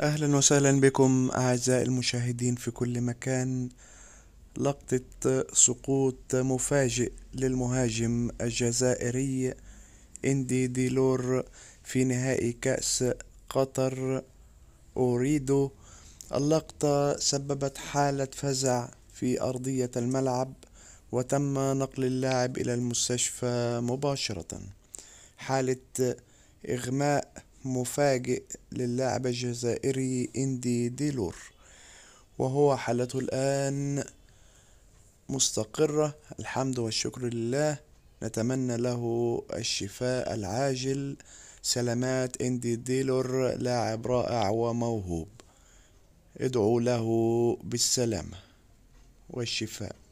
اهلا وسهلا بكم اعزائي المشاهدين في كل مكان لقطة سقوط مفاجئ للمهاجم الجزائري اندي ديلور في نهائي كأس قطر اوريدو اللقطة سببت حالة فزع في ارضية الملعب وتم نقل اللاعب الى المستشفى مباشرة حالة اغماء مفاجئ للاعب الجزائري إندي ديلور وهو حالته الآن مستقرة الحمد والشكر لله نتمنى له الشفاء العاجل سلامات إندي ديلور لاعب رائع وموهوب ادعوا له بالسلامة والشفاء